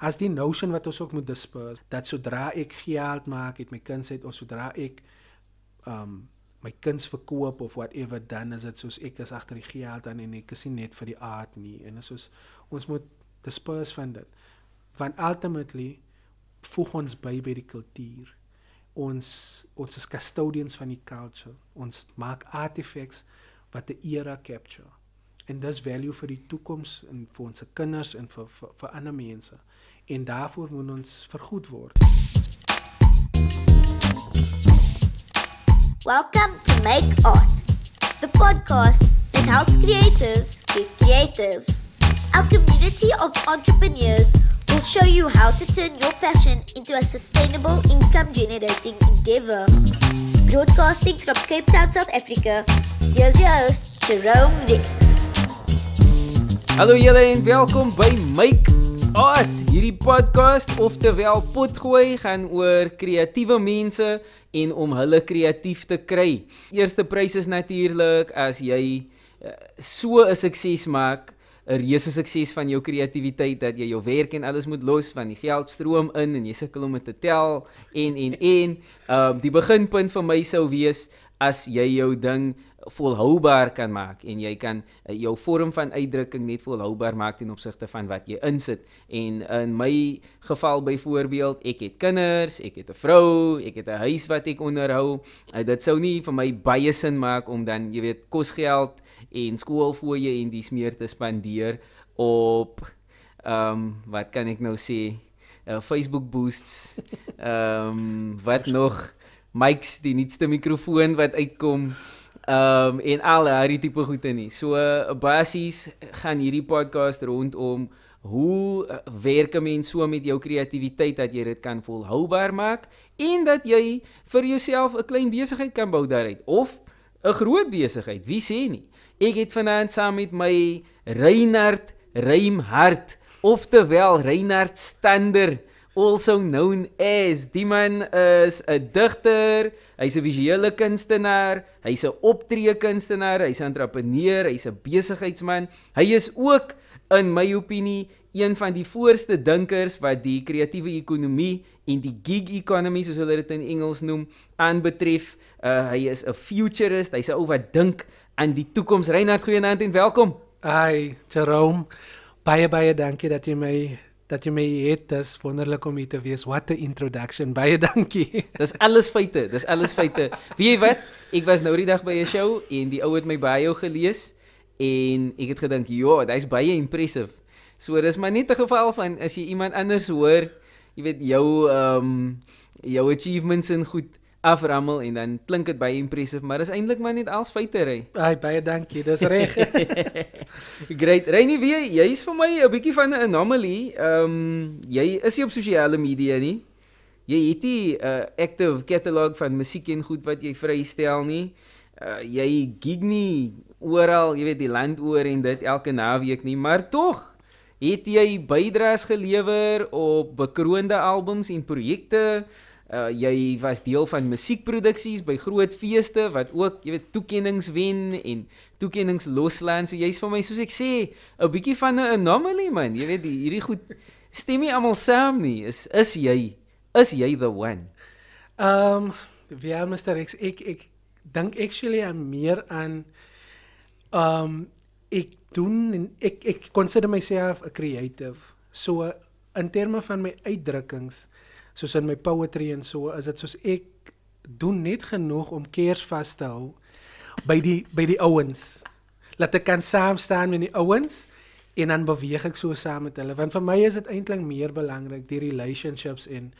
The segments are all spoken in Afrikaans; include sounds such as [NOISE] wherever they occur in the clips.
As die notion wat ons ook moet dispers dat sodra ek geld maak met my kindsheid of sodra ek um my kinds verkoop of whatever dan is dit soos ek is agter die geld aan en ek is nie net vir die aard nie en is soos ons moet dispers van dit want ultimately voeg ons by by die kultuur ons ons is custodians van die culture ons maak artifacts wat die era capture en dis value vir die toekoms en vir ons se kinders en vir vir, vir ander mense en daarvoor moet ons vergoed word. Welcome to Make Art, the podcast that helps creatives get creative. Our community of entrepreneurs will show you how to turn your passion into a sustainable income generating endeavor. Broadcasting from Cape Town, South Africa, here's your host, Jerome Ricks. Hallo julle en welkom by Make Ag, hierdie podcast of terwel potgooi gaan oor kreatiewe mense en om hulle kreatief te kry. Eerste prys is natuurlik as jy eh, so 'n sukses maak, 'n reuse sukses van jou kreatiwiteit dat jy jou werk en alles moet los van die geldstroom in en jy sukkel om dit te tel en en en. Ehm um, die beginpunt vir my sou wees as jy jou ding volhoubaar kan maak en jy kan uh, jou vorm van uitdrukking net volhoubaar maak ten opsigte van wat jy insit en in my geval byvoorbeeld ek het kinders, ek het 'n vrou, ek het 'n huis wat ek onderhou. Uh, dit sou nie vir my baie sin maak om dan jy weet kosgeld en skoolfooie en dies meer te spandeer op ehm um, wat kan ek nou sê uh, Facebook boosts ehm um, wat nog mics die nuutste mikrofoon wat uitkom Ehm um, en al hierdie tipe goede nie. So eh, basies gaan hierdie podcast rondom hoe eh, werk 'n mens so met jou kreatiwiteit dat jy dit kan volhoubaar maak en dat jy vir jouself 'n klein besigheid kan bou daaruit of 'n groot besigheid, wie sê nie. Ek het vanaand saam met my Reinhard Reimhart, oftewel Reinhard Stander also known as die man is 'n digter, hy's 'n visuele kunstenaar, hy's 'n optree kunstenaar, hy's 'n entrepreneur, hy's 'n besigheidsman. Hy is ook in my opinie een van die voorste dinkers wat die kreatiewe ekonomie en die gig economy soos hulle dit in Engels noem aanbetref. Uh, hy is 'n futurist, hy's 'n ou wat dink aan die toekoms. Reinhard Groenendien, welkom. Hi Jerome. Baie baie dankie dat jy my dat jy my het. Dis wonderlik om hier te wees. What a introduction. [LAUGHS] Baie dankie. Dis alles feite. Dis alles feite. Weet jy wat? Ek was nou die dag by 'n show en die ou het my bio gelees en ek het gedink, "Jo, ja, hy's baie impressive." So dis maar net 'n geval van as jy iemand anders hoor, jy weet jou ehm um, jou achievements en goed aframmel en dan klink dit baie impressive, maar dis eintlik maar net als feite ry. Ai baie dankie, dis reg. [LAUGHS] Great. Reinie weer, jy's vir my 'n bietjie van 'n anomaly. Ehm um, jy is nie op sosiale media nie. Jy het nie 'n uh, eh, active catalog van musiek en goed wat jy vrystel nie. Uh, jy gig nie oral, jy weet die land oor en dit elke naweek nie, maar tog het jy bydraes gelewer op bekroonde albums en projekte uh, jy was deel van musiekproduksies by groot feeste wat ook jy weet toekenninge wen en toekenninge losland so jy's vir my soos ek sê 'n bietjie van 'n anomaly man jy weet die, hierdie goed stem nie almal saam nie is is jy is jy the one ehm um, ja mister X ek ek dink actually aan meer aan ehm um, ek doen ek ek consider myself a creative so in terme van my uitdrukkings soos in my poetry en so is dit soos ek doen net genoeg om Kersfees te hou by die by die ouens. Laat ek kan saam staan met die ouens en dan beweeg ek so saam met hulle want vir my is dit eintlik meer belangrik die relationships en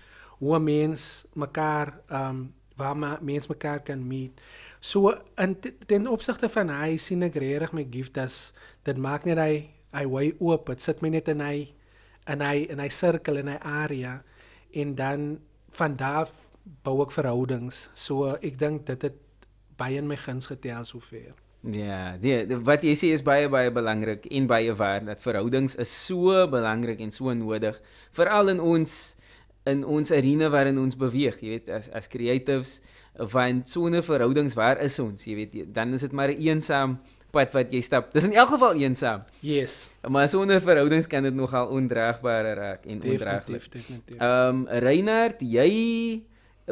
hoe mens mekaar ehm um, waar ma, mens mekaar kan meet. So in ten opsigte van hy sien ek regtig my gift as dit maak net hy hy wy oop, dit sit my net in hy in hy in hy sirkel en hy area en dan van daar bou ek verhoudings. So ek dink dit het baie in my guns getel sover. Ja, nee, wat jy sê is baie baie belangrik en baie waar dat verhoudings is so belangrik en so nodig veral in ons in ons arena waarin ons beweeg, jy weet, as as creatives, want sonder verhoudings waar is ons, jy weet, dan is dit maar eensaam pad wat jy stap. Dis in elk geval eensaam. Yes. Maar sonder verhoudings kan dit nogal ondreigbare raak en ondreiglik. Ehm um, Reinhard, jy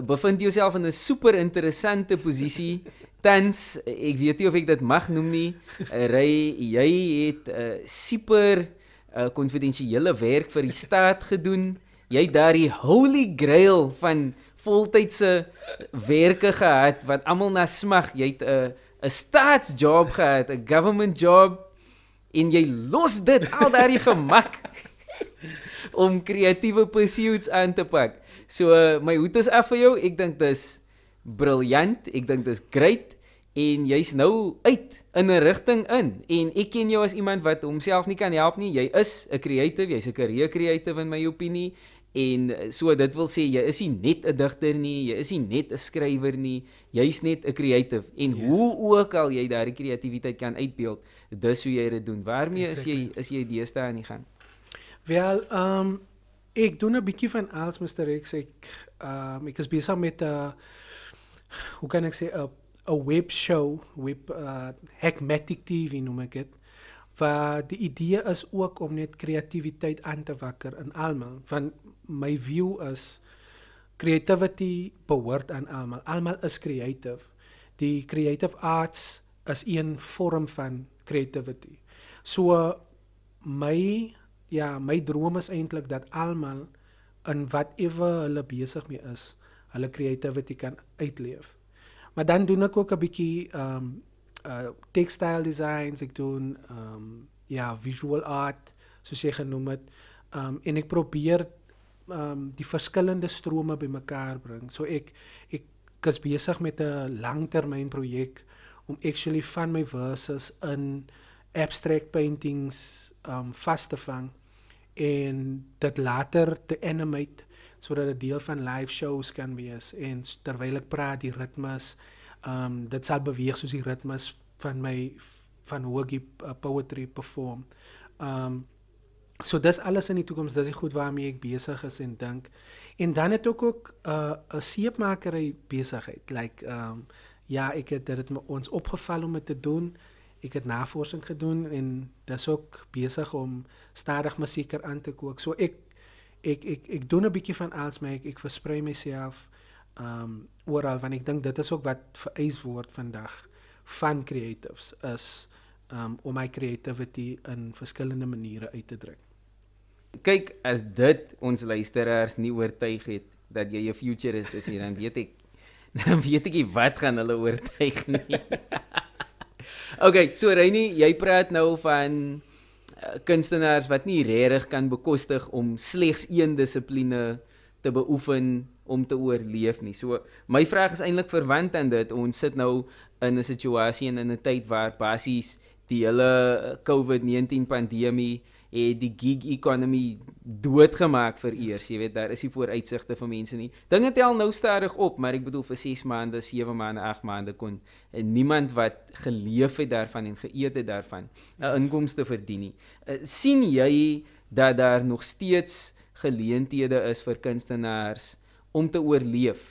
bevind jouself in 'n super interessante posisie. [LAUGHS] Tens, ek weet nie of ek dit mag noem nie. Ry, jy het 'n uh, eh, super eh, konfidensiële uh, werk vir die [LAUGHS] staat gedoen. Jy daar die holy grail van voltydse werke gehad wat almal na smag. Jy't 'n uh, eh, 'n staatsjob gehad, 'n government job en jy los dit al daai gemak [LAUGHS] om kreatiewe pursuits aan te pak. So my hoed is af vir jou. Ek dink dis briljant. Ek dink dis great en jy's nou uit in 'n rigting in en ek ken jou as iemand wat homself nie kan help nie. Jy is 'n creative, jy's 'n career creative in my opinie En eh, so dit wil sê jy is nie net 'n digter nie, jy is nie net 'n skrywer nie, jy's net 'n creative. En yes. hoe ook al jy daardie kreatiwiteit kan uitbeeld, dis hoe jy dit doen. Waarmee exactly. is jy is jy deeste aan die gang? Wel, ehm um, ek doen 'n bietjie van alles, Mr. Rex. Ek ehm um, ek is besig met 'n eh, hoe kan ek sê 'n 'n web show, web uh, hackmatic TV noem ek dit. Waar die idee is ook om net kreatiwiteit aan te wakker in almal. Van my view is creativity behoort aan almal. Almal is creative. Die creative arts is een vorm van creativity. So my ja, my droom is eintlik dat almal in whatever hulle besig mee is, hulle creativity kan uitleef. Maar dan doen ek ook 'n bietjie ehm um, uh, eh, textile designs, ek doen ehm um, ja, visual art soos jy genoem het. Ehm um, en ek probeer ehm um, die verskillende strome bymekaar bring. So ek ek is besig met 'n langtermyn projek om actually van my verses in abstract paintings ehm um, vas te vang en dit later te animate sodat dit deel van live shows kan wees en terwyl ek praat die ritmes Um dit sal beweeg soos die ritmes van my van hoe ek uh, poetry perform. Um so dis alles in die toekoms, dis goed waarmee ek besig is en dink. En dan het ek ook eh, 'n uh, seepmakerry besigheid. Like um ja, ek het dit met ons opgeval om dit te doen. Ek het navorsing gedoen en dis ook besig om stadig musieker aan te kook. So ek ek ek ek doen 'n bietjie van alles, maar ek, ek versprei myself ehm um, oral want ek dink dit is ook wat vereis word vandag van creatives is um, om my creativity in verskillende maniere uit te druk. Kyk, as dit ons luisteraars nie oortuig het dat jy 'n future is, is hier dan weet ek [LAUGHS] dan weet ek wat gaan hulle oortuig nie. [LAUGHS] okay, so Reynie, jy praat nou van eh, kunstenaars wat nie regtig kan bekostig om slegs een dissipline te beoefen om te oorleef nie. So my vraag is eintlik verwant aan dit. Ons sit nou in 'n situasie en in 'n tyd waar basies die hele COVID-19 pandemie het die gig ekonomie doodgemaak vir eers. Jy weet, daar is nie vooruitsigte vir mense nie. Dinge tel nou sterk op, maar ek bedoel vir 6 maande, 7 maande, 8 maande kon niemand wat geleef het daarvan en geëet het daarvan 'n eh, inkomste verdien nie. Eh, sien jy dat daar nog steeds geleenthede is vir kunstenaars om te oorleef?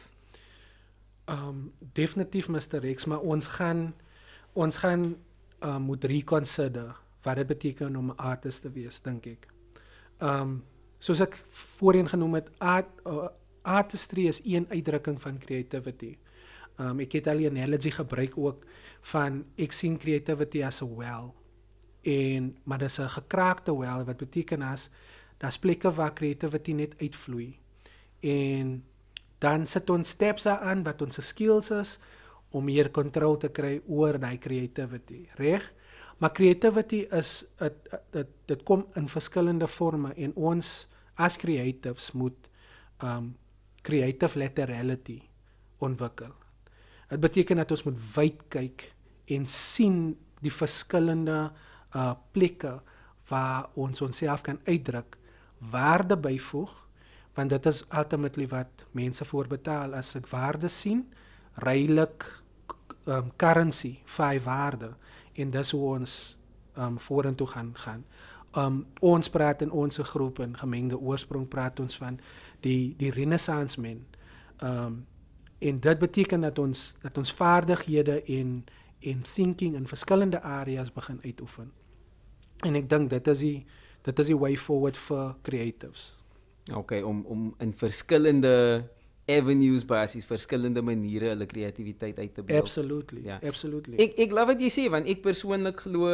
Um definitief Mr Rex, maar ons gaan ons gaan um moet reconsider wat dit beteken om 'n artist te wees, dink ek. Um soos ek voorheen genoem het, art uh, artistry is een uitdrukking van creativity. Um ek het al die analogy gebruik ook van ek sien creativity as 'n well en maar dis 'n gekraakte well wat beteken as daar's plekke waar creativity net uitvloei. En dan sit ons steps aan wat ons skills is om meer kontrol te kry oor daai creativity, reg? Maar creativity is dit dit dit kom in verskillende forme en ons as creatives moet um creative laterality ontwikkel. Dit beteken dat ons moet wyd kyk en sien die verskillende uh plekke waar ons onsself kan uitdruk, waarde byvoeg want dit is ultimately wat mense voorbetaal as ek waarde sien ruilik um currency vyf waarde en dis hoe ons um vorentoe gaan gaan um ons praat in ons groep in gemengde oorsprong praat ons van die die renaissance men um en dit beteken dat ons dat ons vaardighede en en thinking in verskillende areas begin uitoefen en ek dink dit is die dit is die way forward vir creatives OK, om om in verskillende avenues basis verskillende maniere hulle kreatiwiteit uit te beeld. Absolutely. Ja. Absolutely. Ek ek love wat jy sê want ek persoonlik glo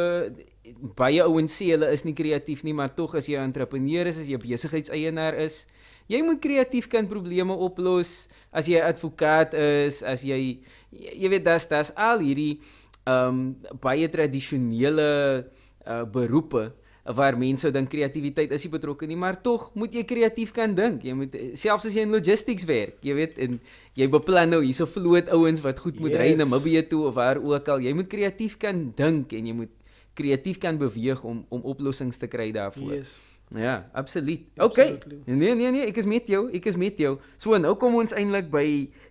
baie ouens sê hulle is nie kreatief nie, maar tog as jy 'n entrepreneur is, as jy besigheidseienaar is, jy moet kreatief kan probleme oplos. As jy 'n advokaat is, as jy jy weet dit's dit's al hierdie ehm um, baie tradisionele uh, beroepe waar mense dink kreatiwiteit is nie betrokke nie, maar tog moet jy kreatief kan dink. Jy moet selfs as jy in logistics werk, jy weet en jy beplan nou hierso vloot ouens wat goed moet yes. ry na Mbube toe of waar ook al. Jy moet kreatief kan dink en jy moet kreatief kan beweeg om om oplossings te kry daarvoor. Yes. Ja, absoluut. OK. Nee, nee, nee, ek is met jou. Ek is met jou. So nou kom ons eintlik by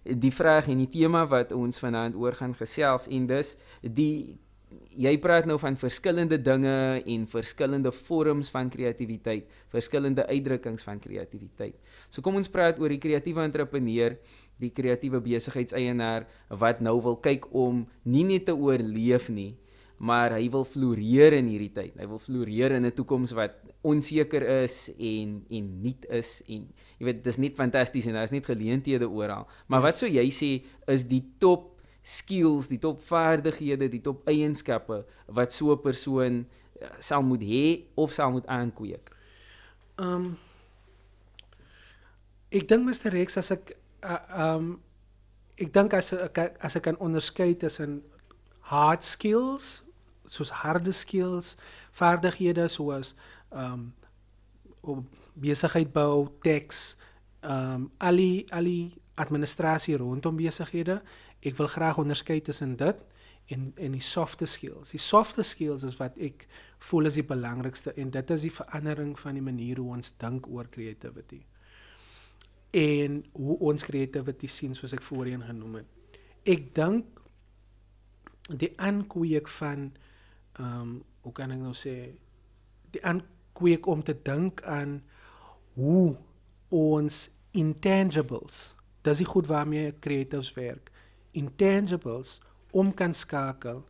die vraag en die tema wat ons vanaand oor gaan gesels en dis die jy praat nou van verskillende dinge en verskillende vorms van kreatiwiteit, verskillende uitdrukkings van kreatiwiteit. So kom ons praat oor die kreatiewe entrepreneur, die kreatiewe besigheidseienaar wat nou wil kyk om nie net te oorleef nie, maar hy wil floreer in hierdie tyd. Hy wil floreer in 'n toekoms wat onseker is en en nuut is en jy weet dis net fantasties en daar is net geleenthede oral. Maar wat sou jy sê is die top skills, die topvaardighede, die top eienskappe wat so 'n persoon eh, sal moet hê of sal moet aankweek? Ehm um, Ek dink Mr Rex as ek eh, ehm uh, um, ek dink as as ek kan onderskei tussen hard skills, soos harde skills, vaardighede soos ehm um, om besigheid bou, teks, ehm um, al die al die administrasie rondom besighede ek wil graag onderskei tussen dit en en die softe skills. Die softe skills is wat ek voel is die belangrikste en dit is die verandering van die manier hoe ons dink oor creativity. En hoe ons creativity sien soos ek voorheen genoem het. Ek dink die aankweek van ehm um, hoe kan ek nou sê die aankweek om te dink aan hoe ons intangibles dis die goed waarmee creatives werk intangibles om kan skakel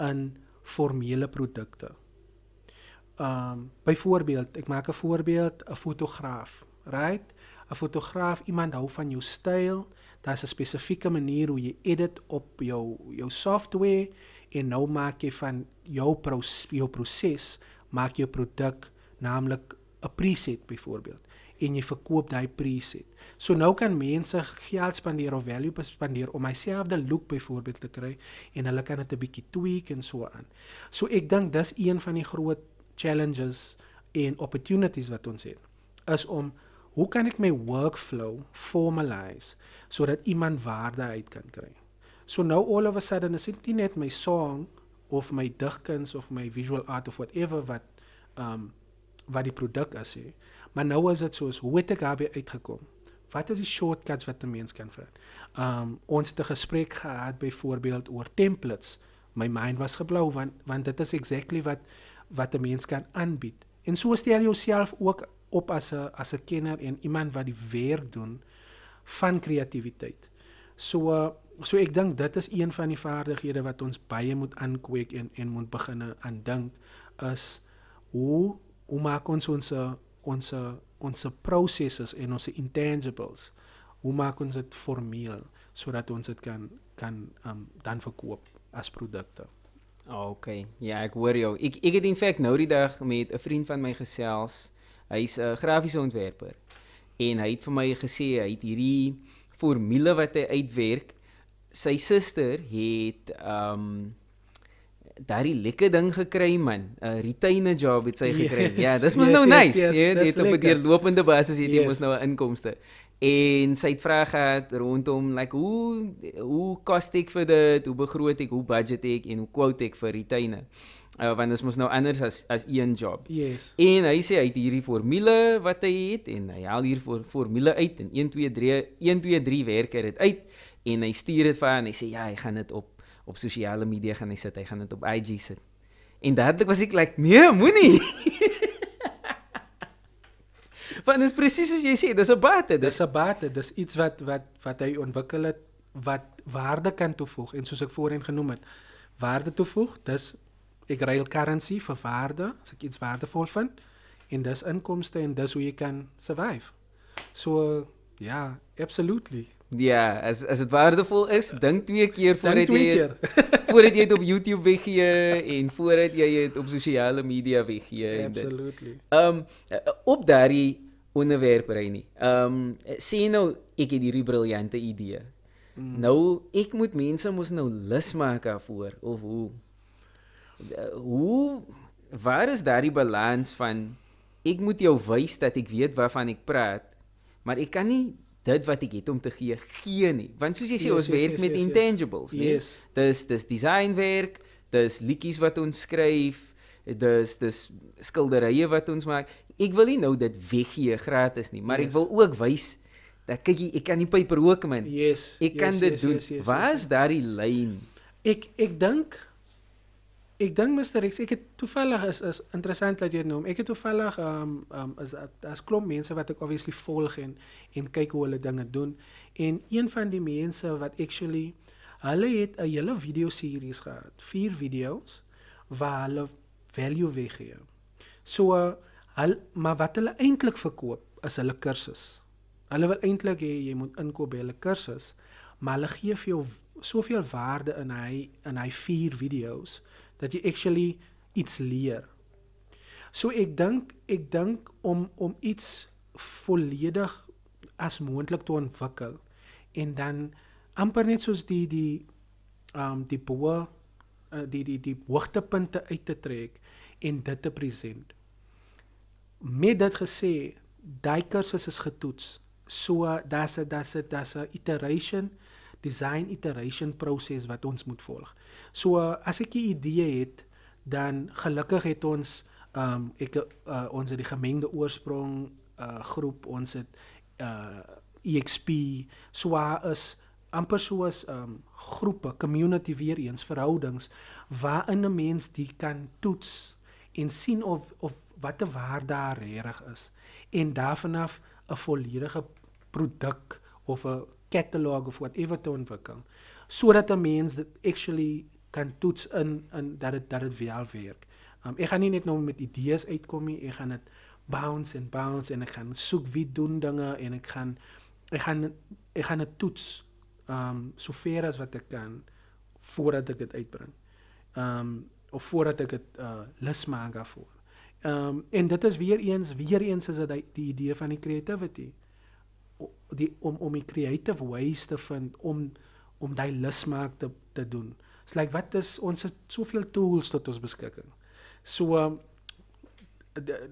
in formele produkte. Ehm um, byvoorbeeld, ek maak 'n voorbeeld, 'n fotograaf, right? 'n Fotograaf, iemand hou van jou styl, daar's 'n spesifieke manier hoe jy edit op jou jou software en nou maak jy van jou pro, jou proses maak jou produk naamlik 'n preset byvoorbeeld en jy verkoop daai preset. So nou kan mense geld spandeer of value spandeer om dieselfde look byvoorbeeld te kry en hulle kan dit 'n bietjie tweak en so aan. So ek dink dis een van die groot challenges en opportunities wat ons het is om hoe kan ek my workflow formalize sodat iemand waarde uit kan kry. So nou all of a sudden is dit net my song of my digkuns of my visual art of whatever wat ehm um, wat die produk as hy Maar nou is dit soos hoe het ek daarby uitgekom? Wat is die shortcuts wat 'n mens kan vind? Um ons het 'n gesprek gehad byvoorbeeld oor templates. My mind was geblou want want dit is exactly wat wat 'n mens kan aanbied. En so stel jouself ook op as 'n as 'n kenner en iemand wat die werk doen van kreatiwiteit. So so ek dink dit is een van die vaardighede wat ons baie moet aankweek en en moet begin aan dink is hoe hoe maak ons ons ons ons processes en ons intangibles. Hoe maak ons dit formeel sodat ons dit kan kan um, dan verkoop as produkte? OK. Ja, ek hoor jou. Ek ek het in feite nou die dag met 'n vriend van my gesels. Hy's 'n grafiese ontwerper en hy het vir my gesê hy het hierdie formule wat hy uitwerk. Sy suster het ehm um, daai lekker ding gekry man 'n eh, retainer job het sy [LAUGHS] gekry ja dis mos nou nice jy het op 'n lopende basis hierdie mos nou 'n inkomste en sy het vrae gehad rondom like hoe hoe kos ek vir dit hoe begroot ek hoe budget ek en hoe quote ek vir retainer uh, want dit mos nou anders as as een job yes. en hy sê hy het hierdie formule wat hy het en hy haal hier vir formule uit en 1 2 3 1 2 3 werker dit uit en hy stuur dit vir haar en hy sê ja hy gaan dit op op sosiale media gaan hy sit, hy gaan dit op IG sit. En dadelik was ek like, nee, moenie. [LAUGHS] Want dit is presies soos jy sê, dis 'n bate, dis 'n bate, dis iets wat wat wat hy ontwikkel het wat waarde kan toevoeg en soos ek voorheen genoem het, waarde toevoeg, dis ek ruil currency vir waarde, as ek iets waardevol vind en dis inkomste en dis hoe jy kan survive. So ja, absolutely. Ja, as as dit waardevol is, dink twee keer voordat jy keer. [LAUGHS] voordat jy dit op YouTube weggee en voordat jy dit op sosiale media weggee. Absolutely. Ehm um, op daai onderwerp reg nie. Ehm um, sien nou ek het hierdie briljante idee. Mm. Nou ek moet mense mos nou lus maak daarvoor of hoe eh, hoe waar is daai balans van ek moet jou wys dat ek weet waarvan ek praat, maar ek kan nie dit wat ek het om te gee gee nie want soos jy sê yes, ons yes, werk yes, met yes, intangibles yes. nee yes. dis dis designwerk dis liedjies wat ons skryf dis dis skilderye wat ons maak ek wil nie nou dit weggee gratis nie maar yes. ek wil ook wys dat kyk jy ek kan die paper ook man yes, ek kan yes, dit yes, doen yes, yes, waar is yes, daai lyn ek ek dink Ek dink Mr. Rex, ek het toevallig is is interessant dat jy dit noem. Ek het toevallig ehm um, ehm um, daar's klomp mense wat ek obviously volg en en kyk hoe hulle dinge doen. En een van die mense wat actually hulle het 'n hele video series gehad, vier video's waar hulle value weggee. So al maar wat hulle eintlik verkoop is hulle kursus. Hulle wil eintlik hê jy moet inkoop by hulle kursus, maar hulle gee vir jou soveel waarde in hy in hy vier video's dat jy actually iets leer. So ek dink, ek dink om om iets volledig as moontlik te ontwikkel en dan amper net soos die die ehm um, die bo uh, die die die hoogtepunte uit te trek en dit te present. Met dit gesê, daai kursus is getoets. So daar's 'n daar's 'n daar's 'n iteration design iteration proses wat ons moet volg. So as ek 'n idee het, dan gelukkig het ons ehm um, ek uh, ons het die gemengde oorsprong uh, groep, ons het uh eh, EXP Suarez amper soos ehm um, groepe, community weer eens verhoudings waarin 'n mens die kan toets en sien of of watter waarde daar reg is en daarvanaf 'n volledige produk of 'n catalog of whatever te ontwikkel sodat 'n mens dit actually kan toets in in dat dit dat dit wel werk. Um, ek gaan nie net nou met idees uitkom nie, ek gaan dit bounce en bounce en ek gaan soek wie doen dinge en ek gaan ek gaan ek gaan dit toets um so ver as wat ek kan voordat ek dit uitbring. Um of voordat ek dit uh lus maak daarvoor. Um en dit is weer eens weer eens is dit die, die idee van die creativity die om om die creative ways te vind om om daai lusmerk te te doen. Dit's so, like wat is ons het soveel tools tot ons beskikking. So um,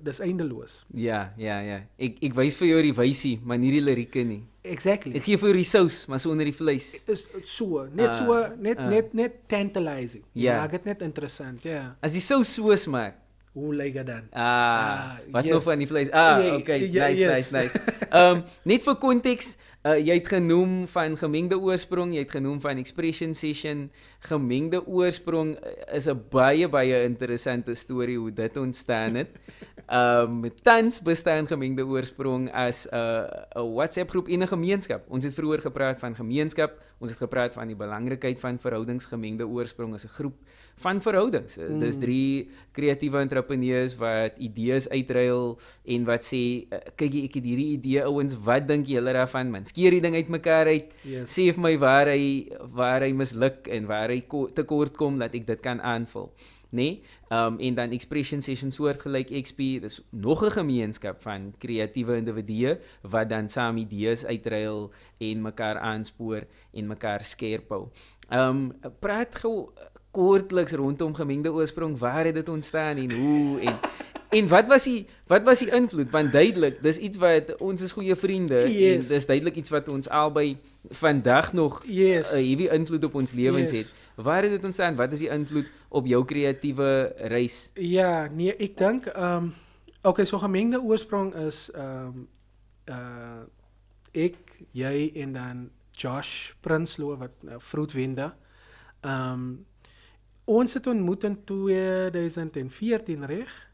dis eindeloos. Ja, ja, ja. Ek ek wys vir jou die wysie, maar nie die lirieke nie. Exactly. Ek gee vir jou die sous, maar sonder die vleis. Is so, net uh, so, net uh. net net tantalizing. Ja, yeah. dit net interessant, ja. Yeah. As jy so so smaak hoe lyk dit dan? Ah, uh, wat yes. nou van die vleis? Ah, oh, ja, ja, okay, yeah, ja, nice, yes. nice, nice, nice. [LAUGHS] Ehm, um, net vir konteks, uh, eh, jy het genoem van gemengde oorsprong, jy het genoem van expression session. Gemengde oorsprong eh, is 'n baie baie interessante storie hoe dit ontstaan het. [LAUGHS] Ehm, um, tans bestaan gemengde oorsprong as 'n uh, eh, 'n WhatsApp groep in 'n gemeenskap. Ons het vroeër gepraat van gemeenskap. Ons het gepraat van die belangrikheid van verhoudings gemengde oorsprong as 'n groep van verhoudings. Eh, mm. Dis drie kreatiewe entrepreneurs wat idees uitruil en wat sê eh, kyk ek het hierdie idee ouens, wat dink julle daarvan? Min skeer die ding uitmekaar uit. Yes. Sê vir my waar hy waar hy misluk en waar hy ko tekort kom dat ek dit kan aanvul. Nee. Ehm um, en dan expression session soortgelyk XP, dis nog 'n gemeenskap van kreatiewe individue wat dan saam idees uitruil en mekaar aanspoor en mekaar skerp hou. Ehm um, praat gou kortliks rondom gemengde oorsprong waar het dit ontstaan en hoe en en wat was die wat was die invloed want duidelik dis iets wat ons is goeie vriende yes. en dis duidelik iets wat ons albei vandag nog 'n eh, yes. uh, heavy invloed op ons lewens yes. het waar het dit ontstaan wat is die invloed op jou kreatiewe reis ja nee ek dink ehm um, okay so gemengde oorsprong is ehm um, uh ek jy en dan Josh Prinsloo wat nou uh, eh, Fruitwinder. Ehm um, ons het ontmoet in 2014 reg?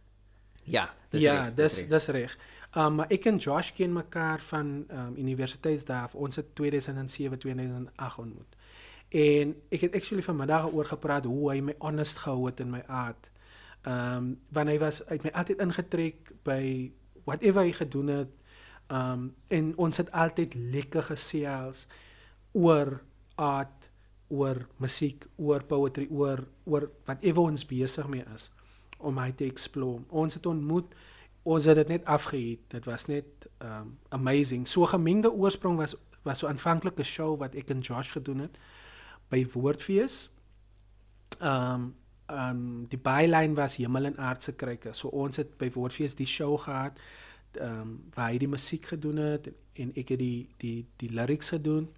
Ja, dis ja, reg. Dis dis reg. Um maar ek en Josh ken mekaar van um universiteitsdae af. Ons het 2007, 2008 ontmoet. En ek het actually vanmiddag oor gepraat hoe hy my honest gehou het in my aard. Um wanneer hy was uit my altyd ingetrek by whatever hy gedoen het. Um en ons het altyd lekker gesels oor aard oor musiek, oor poetry, oor oor whatever ons besig mee is om hy te explore. Ons het ontmoet, ons het dit net afgehit. Dit was net um, amazing. So gemengde oorsprong was was so aanvanklike show wat ek en Josh gedoen het by Woordfees. Ehm um, ehm um, die byline was Hemel en Aarde se kryke. So ons het by Woordfees die show gehad ehm um, waar hy die musiek gedoen het en ek het die die die lyrics gedoen.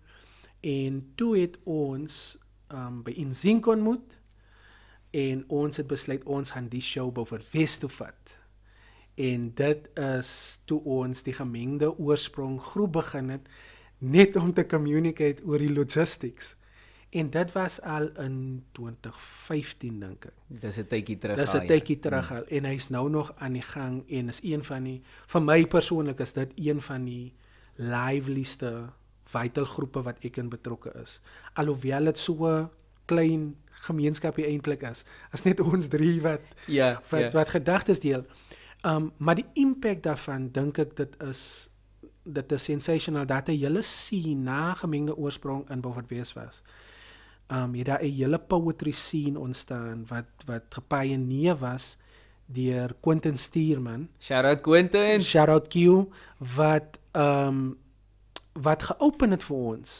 En toe het ons um by Insink ontmoet en ons het besluit ons gaan die show bou vir Westofat. En dit is toe ons die gemengde oorsprong groep begin het net om te communicate oor die logistics. En dit was al in 2015 dink ek. Dis 'n tydjie terug. Dis 'n ja. tydjie terug hmm. al en hy's nou nog aan die gang en is een van die vir my persoonlik is dit een van die livelyste vital groepe wat ek in betrokke is. Alhoewel dit so klein gemeenskapie eintlik is, is net [LAUGHS] ons drie wat ja, wat, ja. wat gedagtes deel. Um maar die impak daarvan dink ek dit is dit is sensational dat jy hulle sien na gemengde oorsprong in Beaufort Wes was. Um jy daai hele poetry scene ontstaan wat wat gepioneer was deur Quentin Stuerman. Shout out Quentin. Shout out Q wat um wat geopen het vir ons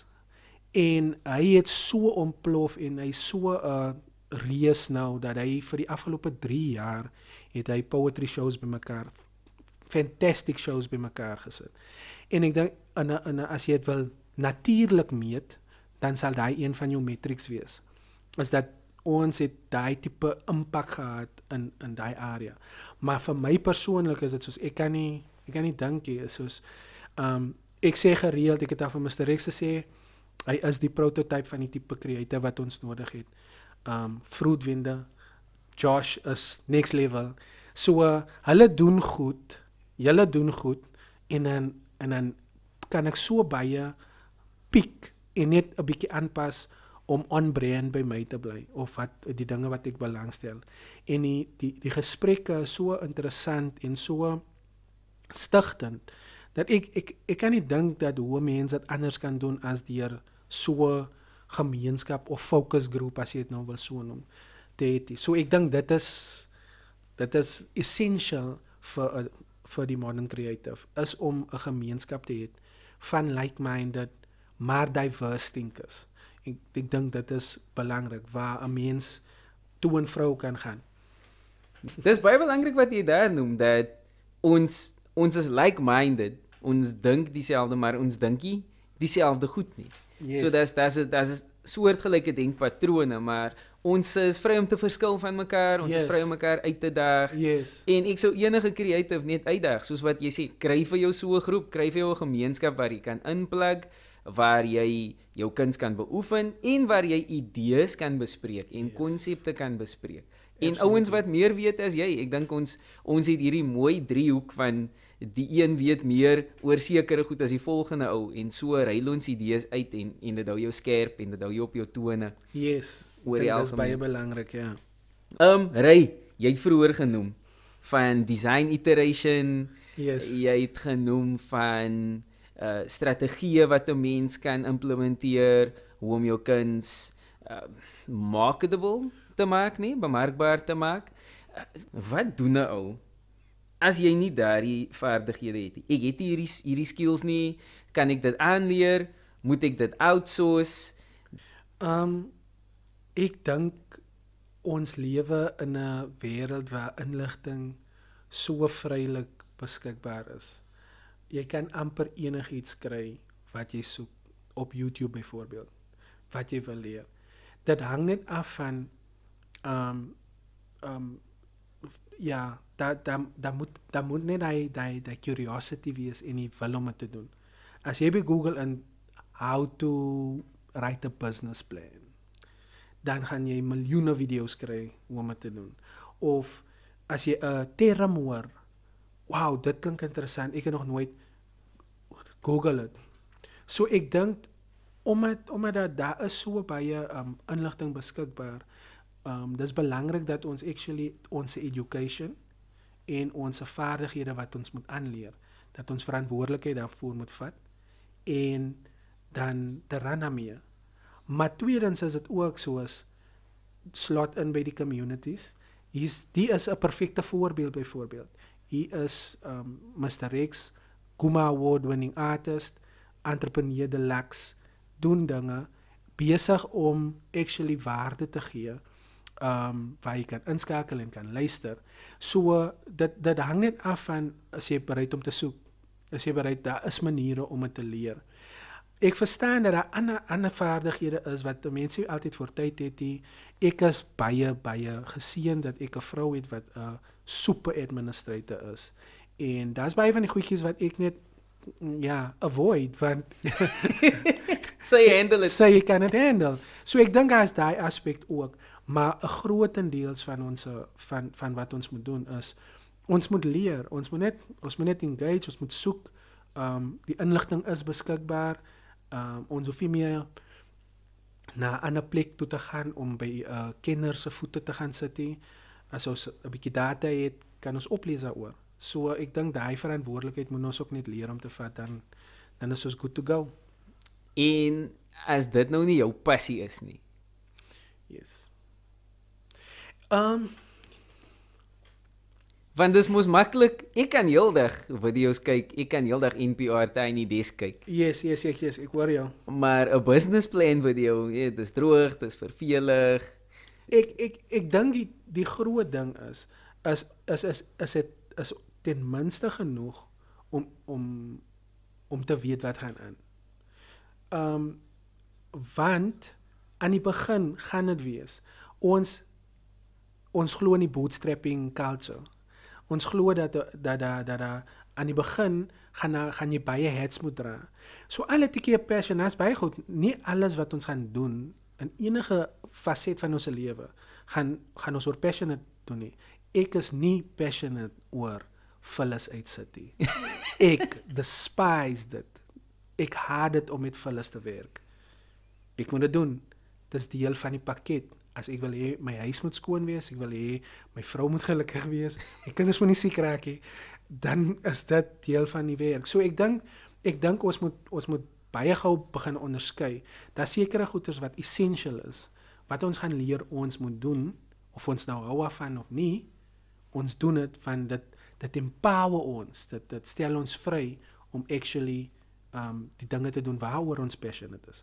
en hy het so ontplof en hy so 'n uh, reus nou dat hy vir die afgelope 3 jaar het hy poetry shows bymekaar fantastic shows bymekaar gesit. En ek dink in a, in a, as jy dit wil natuurlik meet, dan sal daai een van jou metrics wees. Is dat ons het daai tipe impak gehad in in daai area. Maar vir my persoonlik is dit soos ek kan nie ek kan nie dink jy is soos ehm um, ek sê gereeld ek het af van Mr. Rex gesê hy is die prototype van die tipe kreatiewe wat ons nodig het. Um Fruitwinder Josh is next level. So uh, hulle doen goed. Hulle doen goed en dan en dan kan ek so baie piek en net 'n bietjie aanpas om onbrand by my te bly of wat die dinge wat ek belangstel. En die die, die gesprekke is so interessant en so stigtend dat ek ek ek kan nie dink dat hoe mense dit anders kan doen as deur so gemeenskap of focus group as jy dit nou wil so noem. Dit so ek dink dit is dit is essential vir vir die modern creative is om 'n gemeenskap te hê van like-minded maar diverse thinkers. Ek ek dink dit is belangrik waar 'n mens toe en vrou kan gaan. Dis baie belangrik wat jy daar noem dat ons ons is like-minded, ons dink dieselfde, maar ons dinkie dieselfde goed nie. Yes. So dis dis is dis is soortgelyke denkpatrone, maar ons is vry om te verskil van mekaar, ons yes. is vry om mekaar uit te daag. Yes. En ek sou enige creative net uitdaag, soos wat jy sê, kry vir jou so 'n groep, kry vir jou 'n gemeenskap waar jy kan inplug waar jy jou kuns kan beoefen en waar jy idees kan bespreek en konsepte yes. kan bespreek. En ouens wat meer weet as jy, ek dink ons ons het hierdie mooi driehoek van die een weet meer oor sekere goed as die volgende ou en so ruil ons idees uit en en dit hou jou skerp en dit hou jou op jou tone. Yes. Dit is baie belangrik, ja. Ehm um, Ray, jy het verhoor genoem van design iteration. Yes. Jy het genoem van uh strategieë wat 'n mens kan implementeer hoe om jou kuns uh, marketable te maak nie, bemerkbaar te maak. Wat doen 'n ou as jy nie daardie vaardighede het nie? Ek het hierdie hierdie skills nie, kan ek dit aanleer? Moet ek dit outsource? Ehm um, ek dink ons lewe in 'n wêreld waar inligting so vrylik beskikbaar is. Jy kan amper enigiets kry wat jy soek op YouTube byvoorbeeld wat jy wil leer. Dit hang net af van um um ja, dat dan dan moet dan moet net hy daai daai curiosity wees en die wil om dit te doen. As jy by Google in how to write a business plan, dan gaan jy miljoene video's kry hoe om dit te doen. Of as jy 'n term hoor, wow, dit klink interessant. Ek het nog nooit Google dit. So ek dink omdat omdat daar is so baie um inligting beskikbaar Ehm um, dis belangrik dat ons actually ons education en ons vaardighede wat ons moet aanleer, dat ons verantwoordelikheid daarvoor moet vat en dan terrenamie. Maar tweedens is dit ook soos slot in by die communities. Hier's die is 'n perfekte voorbeeld byvoorbeeld. Hy is ehm um, Mr. Rex, Kuma award winning artist, entrepreneur de Lax, doen dinge besig om actually waarde te gee Ehm, waar je kan inschakelen, en kan luisteren. So dat dat hangt af van als je bereid om te zoeken, Als je bereid, daar is manieren om het te leren. Ik verstaan dat daar ander ander vaardigheden is wat mensen altijd voor tijd het. Ik Ek is baie baie geseën dat ek 'n vrou het wat 'n super administrator is. En daar's baie van die goedjies wat ek net mm, ja, avoid want [LAUGHS] sy handle kan het handle. So ek dink daar's daai aspek ook. maar 'n groot deel van ons van van wat ons moet doen is ons moet leer ons moet net ons moet net engage ons moet soek ehm um, die inligting is beskikbaar ehm um, ons hoef nie meer na 'n plek toe te gaan om by eh uh, kenners se voete te gaan sit nie as ons 'n bietjie data het kan ons oplees daaroor so ek dink daai verantwoordelikheid moet ons ook net leer om te vat dan dan is ons good to go en as dit nou nie jou passie is nie yes Ehm um, want dis mos maklik. Ek kan heeldag video's kyk. Ek kan heeldag NPR Tiny Desk kyk. Yes, yes, yes, yes, ek hoor jou. Maar 'n business plan video, dit is droog, dit is vervelig. Ek ek ek dink die die groot ding is is is is is dit is, is ten minste genoeg om om om te weet wat gaan aan. Ehm um, want aan die begin gaan dit wees ons ons glo in die bootstrapping culture. Ons glo dat dat dat dat, dat aan die begin gaan gaan jy baie hats moet dra. So alle tikie passion as baie goed, nie alles wat ons gaan doen in enige faset van ons lewe gaan gaan ons oor passionate doen nie. Ek is nie passionate oor Phyllis uitsit nie. [LAUGHS] Ek despise dit. Ek haat dit om met Phyllis te werk. Ek moet dit doen. Dit is deel van die pakket as ek wil hê my huis moet skoon wees, ek wil hê my vrou moet gelukkig wees, my kinders moet nie siek raak nie, dan is dit deel van die werk. So ek dink ek dink ons moet ons moet baie gou begin onderskei dat sekere goederes wat essensieel is, wat ons gaan leer ons moet doen of ons nou hou van of nie, ons doen dit van dit dit empower ons, dit dit stel ons vry om actually um die dinge te doen waaroor ons passionate is.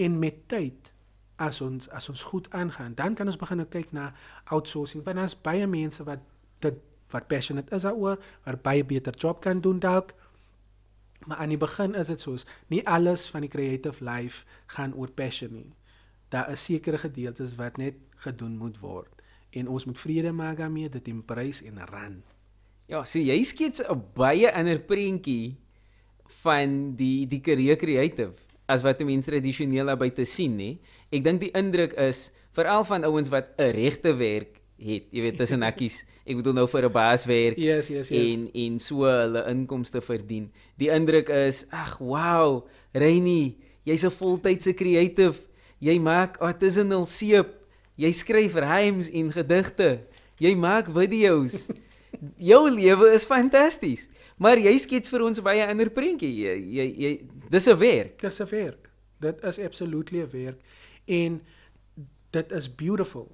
En met tyd as ons as ons goed aangaan, dan kan ons begin kyk na outsourcing. Want daar's baie mense wat dit wat passionate is daaroor, wat baie beter job kan doen dalk. Maar aan die begin is dit soos nie alles van die creative life gaan oor passion nie. Daar is sekere gedeeltes wat net gedoen moet word en ons moet vrede maak daarmee dit in prys en ran. Ja, sien jy skets 'n baie inner prentjie van die die career creative as wat mense tradisioneel daarbuiten sien, nê? ek dink die indruk is veral van ouens wat 'n regte werk het, jy weet, tussen hekkies. [LAUGHS] Ek bedoel nou vir 'n baas werk. Ja, yes, ja, yes, ja. Yes. In in so hulle inkomste verdien. Die indruk is, ag, wow, Reini, jy's 'n voltydse creative. Jy maak, oh, dit is 'n seep. Jy skryf rhymes en gedigte. Jy maak video's. [LAUGHS] jou lewe is fantasties. Maar jy skets vir ons baie ander prentjie. Jy jy, jy dis 'n werk. Dis 'n werk. Dit is absolutely 'n werk en dit is beautiful.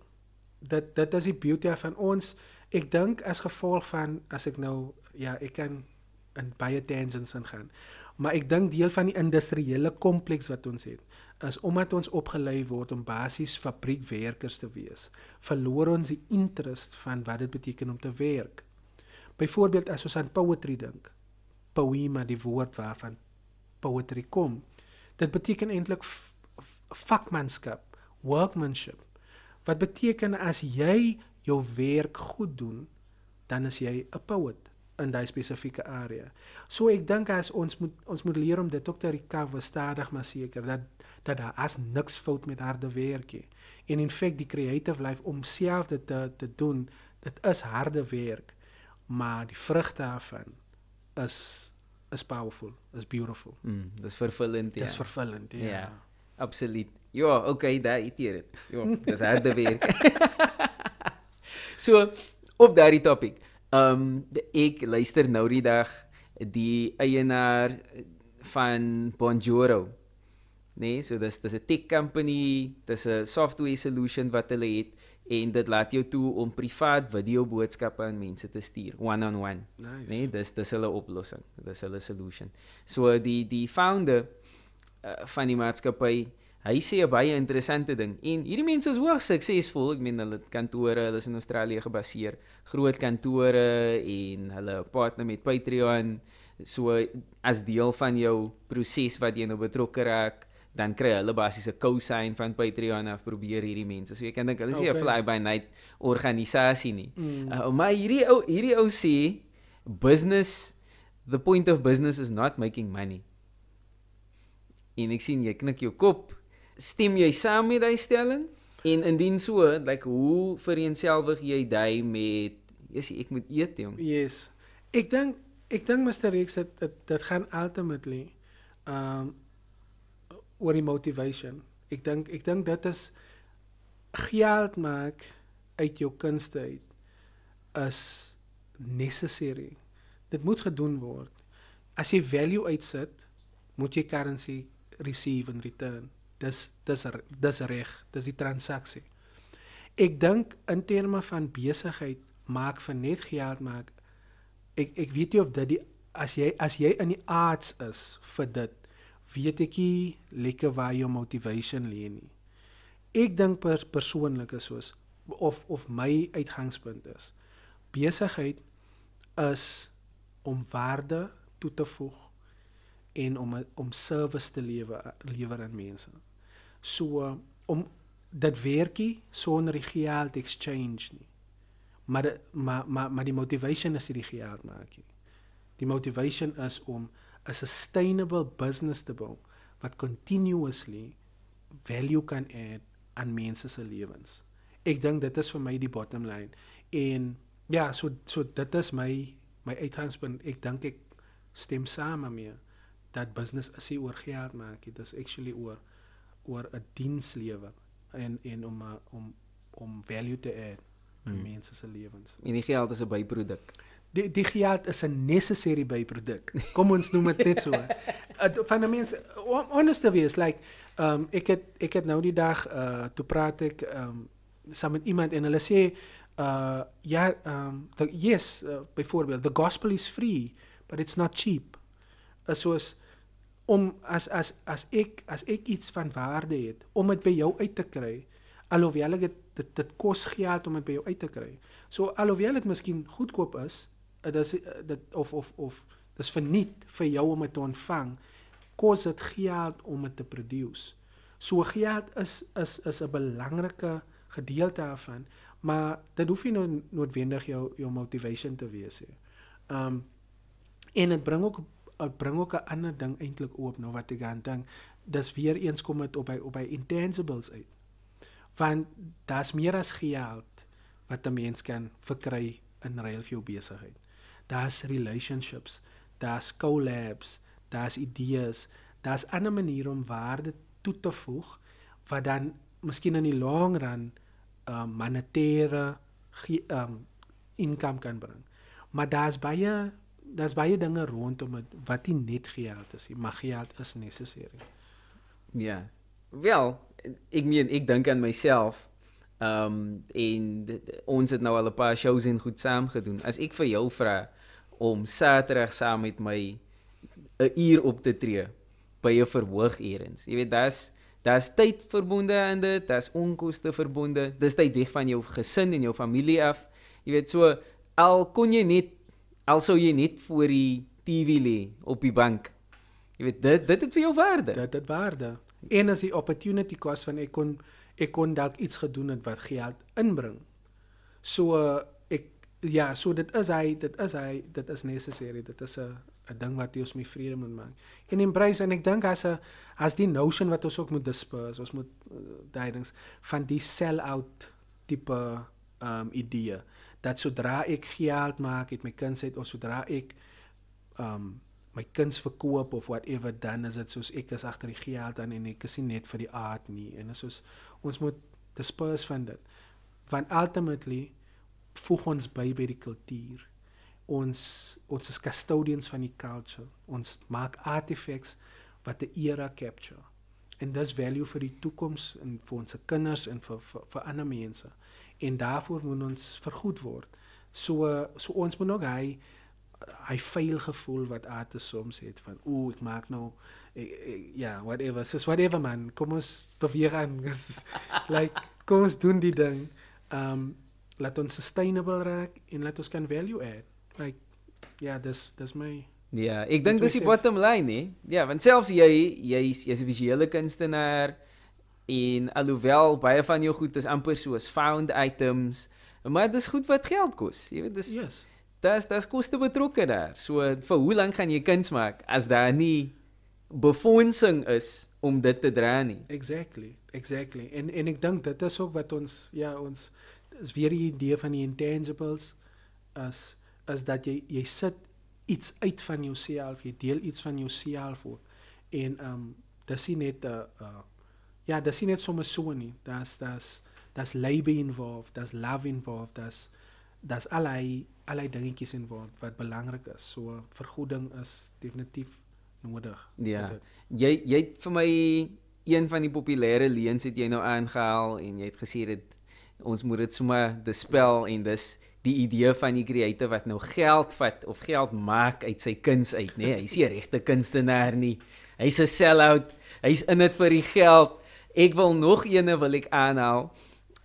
Dit dit is die beauty van ons. Ek dink as gevolg van as ek nou ja, ek kan in baie tangents ingaan. Maar ek dink deel van die industriële kompleks wat ons het, is omdat ons opgelei word om basies fabriekwerkers te wees, verloor ons die interest van wat dit beteken om te werk. Byvoorbeeld as ons aan poetry dink, poema die woord waarvan poetry kom. Dit beteken eintlik vakmanskap, workmanship. Wat beteken as jy jou werk goed doen, dan is jy 'n poet in daai spesifieke area. So ek dink as ons moet ons moet leer om dit ook te recover stadig maar seker dat dat daar as niks fout met harde werk nie. En in feite die creative life om self dit te te doen, dit is harde werk, maar die vrugte daarvan is is powerful, is beautiful. Mm, dis vervullend. Ja. Dis ja. vervullend. Ja. Yeah. Ja. Absoluut. Ja, okay, daai iteer dit. Ja, dis harde werk. [LAUGHS] so, op daai topik. Ehm um, ek luister nou die dag die eienaar van Bonjoro. Nee, so dis dis 'n tech company, dis 'n software solution wat hulle het en dit laat jou toe om privaat video boodskappe aan mense te stuur one on one. Nice. Nee, dis dis hulle oplossing, dis hulle solution. So die die founder Eh, van die maatskappy. Hy sê 'n baie interessante ding. En hierdie mense is hoogs suksesvol. Ek meen hulle kantore, hulle is in Australië gebaseer, groot kantore en hulle partner met Patreon. So as deel van jou proses wat jy nou betrokke raak, dan kry hulle basies 'n co-sign van Patreon af probeer hierdie mense. So ek kan dink hulle is okay. 'n fly by night organisasie nie. Mm. Uh, maar hierdie ou hierdie ou sê business the point of business is not making money en ek sien jy knik jou kop. Stem jy saam met daai stelling? En indien so, like hoe vereenselwig jy dit met Jesus, ek moet eet, jong. Yes. Ek dink ek dink Mr. Rex dit dit dit gaan ultimately um oor die motivation. Ek dink ek dink dit is geld maak uit jou kunste uit is necessary. Dit moet gedoen word. As jy value uitsit, moet jy currency receive in return. Dis dis er, dis reg, dis die transaksie. Ek dink in terme van besigheid maak van net geld maak. Ek ek weet jy of dit die as jy as jy in die arts is vir dit, weet ek nie lekker waar jou motivation lê nie. Ek dink pers, persoonlik is soos of of my uitgangspunt is besigheid is om waarde toe te voeg en om om service te lewe lewer aan mense. So om dat werkie sonder die geld exchange nie. Maar maar maar maar die motivation is die geld maak jy. Die motivation is om 'n sustainable business te bou wat continuously value kan add aan mense se lewens. Ek dink dit is vir my die bottom line en ja, so so dit is my my uitgangspunt. Ek dink ek stem saam daarmee dat business is nie oor geld maak dit is actually oor oor 'n dienslewe en en om a, eh, om om value te add aan hmm. mense se lewens. En die geld is 'n byproduk. Die die geld is 'n necessary byproduk. Kom ons noem dit net so. [LAUGHS] Van die mense honest to be is like um ek het ek het nou die dag uh toe praat ek um saam met iemand en hulle sê uh ja um the, yes uh, byvoorbeeld the gospel is free but it's not cheap. Uh, soos om as as as ek as ek iets van waarde het om dit by jou uit te kry alhoewel dit dit dit kos geld om dit by jou uit te kry so alhoewel dit miskien goedkoop is dit is eh, dit of of of dis verniet vir jou om dit te ontvang kos dit geld om dit te produce so geld is is is 'n belangrike gedeelte daarvan maar dit hoef nie nou noodwendig jou jou motivation te wees nie um en dit bring ook dit bring ook 'n ander ding eintlik oop nou wat ek gaan dink. Dis weer eens kom dit op by op by intangibles uit. Want daar's meer as geld wat 'n mens kan verkry in ruil vir jou besigheid. Daar's relationships, daar's collabs, daar's idees, daar's 'n manier om waarde toe te voeg wat dan miskien in die long run um uh, monetêre um income kan bring. Maar daar's baie daar's baie dinge rondom het, wat nie net geld is nie, maar geld is necessary. Ja. Wel, ek meen ek dink aan myself. Ehm um, en ons het nou al 'n paar shows in goed saam gedoen. As ek vir jou vra om Saterdag saam met my 'n uur op te tree by 'n verhoog eerens. Jy weet, daar's daar's tyd verbonde aan dit, daar's onkoste verbonde. Dis tyd weg van jou gesin en jou familie af. Jy weet, so al kon jy net also jy net voor die TV lê op die bank. Jy weet dit dit het vir jou waarde. Dit het waarde. En as die opportunity kos van ek kon ek kon dalk iets gedoen het wat geld inbring. So ek ja, so dit is hy, dit is hy, dit is necessary. Dit is 'n 'n ding wat jy ons mee vrede moet maak. En in prys en ek dink as 'n as die notion wat ons ook moet disperse, ons moet uh, tydings van die sell out tipe ehm um, idee dat sodra ek geld maak, het my kinders uit of sodra ek um my kinders verkoop of whatever dan is dit soos ek is agter die geld dan en ek is nie net vir die aard nie en is soos ons moet disperse van dit. Want ultimately voeg ons by by die kultuur. Ons ons is custodians van die culture. Ons maak artifacts wat die era capture en dis value vir die toekoms en vir ons se kinders en vir vir, vir ander mense en daarvoor moet ons vergoed word. So so ons moet nog hy hy veilig gevoel wat ate soms het van o ek maak nou ja yeah, whatever so whatever man kom ons beweeg aan [LAUGHS] like kom ons doen die ding um laat ons sustainable raak en laat ons kan value add like ja yeah, dis dis my ja yeah, ek dink dis die bottom line nee ja yeah, want selfs jy jy is jy's 'n visuele kunstenaar en alhoewel baie van jou goed is amper soos found items, maar dis goed wat geld kos. Jy weet dis Yes. Dis dis koste betrokke daar. So vir hoe lank gaan jy kuns maak as daar nie befondsing is om dit te dra nie. Exactly. Exactly. En en ek dink dit is ook wat ons ja, ons is weer die idee van die intangibles as as dat jy jy sit iets uit van jouself, jy deel iets van jouself voor. En ehm um, dis nie net 'n uh, uh, ja, dis nie net sommer so nie. Daar's daar's daar's liefde involved, daar's love involved, daar's daar's allei allei dingetjies involved wat belangrik is. So vergoeding is definitief nodig. Ja. Jy jy het vir my een van die populêre leens het jy nou aangehaal en jy het gesê dit ons moet dit sommer dispel en dis die idee van die kreatiewe wat nou geld vat of geld maak uit sy kuns uit, nê? Nee, hy's nie 'n regte kunstenaar nie. Hy's 'n sellout. Hy's in dit vir die geld ek wil nog eene wil ek aanhaal.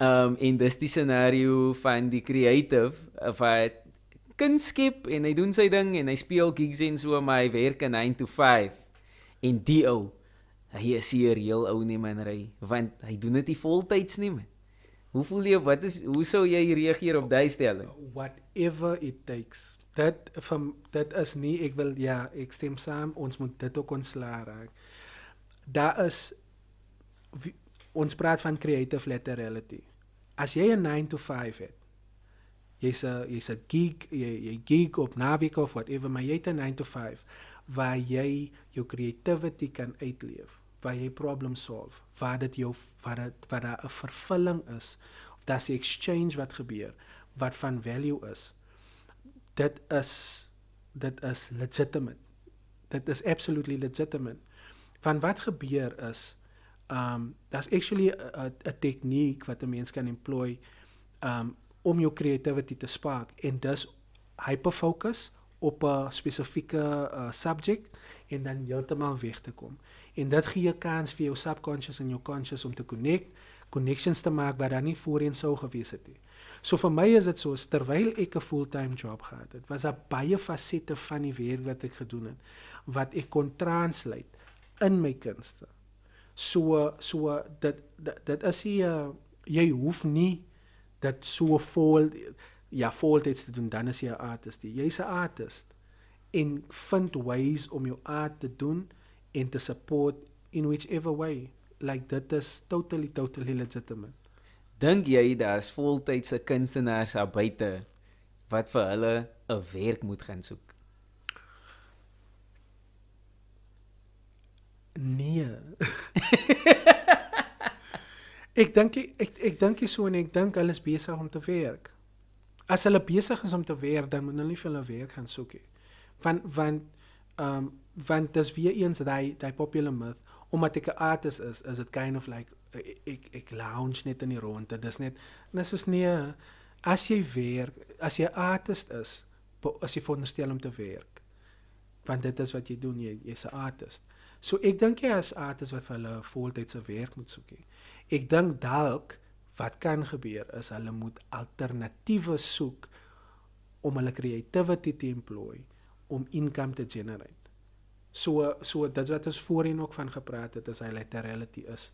Um en dis die scenario van die creative of hy kan skip en hy doen sy ding en hy speel gigs en so maar hy werk 9 to 5 en die ou hy is hier heel ou nie man ry want hy doen dit nie voltyds nie man hoe voel jy wat is hoe sou jy reageer op daai stelling whatever it takes dat van dat is nie ek wil ja ek stem saam ons moet dit ook ontslaa raak daar is ons praat van creative literality. As jy 'n 9 to 5 het, jy's 'n jy's 'n geek, jy jy geek op Navico of whatever, maar jy het 'n 9 to 5 waar jy jou creativity kan uitleef, waar jy problems solve, waar dit jou waar dit waar daar 'n vervulling is of daar's 'n exchange wat gebeur wat van value is. Dit is dit is legitimate. Dit is absolutely legitimate. Van wat gebeur is um ehm, that's actually a, a technique wat 'n mens kan employ um om jou creativity te spark en dus hyperfocus op 'n spesifieke uh, subject en dan heeltemal weg te kom. En dit gee jou kans vir jou subconscious en jou conscious om te connect, connections te maak wat daar nie voorheen sou gewees het nie. So vir my is dit so terwyl ek 'n full-time job gehad het, was daar baie fasette van die werk wat ek gedoen het wat ek kon translate in my kunste so so dit dit, dit is jy uh, eh, jy hoef nie dat so vol ja vol dit te doen dan is jy 'n artist jy. jy is 'n artist en vind ways om jou art te doen en te support in whichever way like that is totally totally legitimate dink jy daar's voltydse kunstenaars daar buite wat vir hulle 'n werk moet gaan soek nee. [LAUGHS] ek dink ek ek dink jy so en ek dink hulle is besig om te werk. As hulle besig is om te werk, dan moet hulle nie vir hulle werk gaan soek nie. Want want ehm um, want dis weer eens daai daai popular myth omdat ek 'n artist is, is dit kind of like ek ek, ek lounge net in die ronde. Dis net dis is nie as jy werk, as jy 'n artist is, as jy veronderstel om te werk. Want dit is wat jy doen, jy jy's 'n artist. So ek dink jy as artist wat hulle voltydse werk moet soek. Ek dink dalk wat kan gebeur is hulle moet alternatiewe soek om hulle creativity te employ om income te generate. So so dit wat ons voorheen ook van gepraat het is hy literality is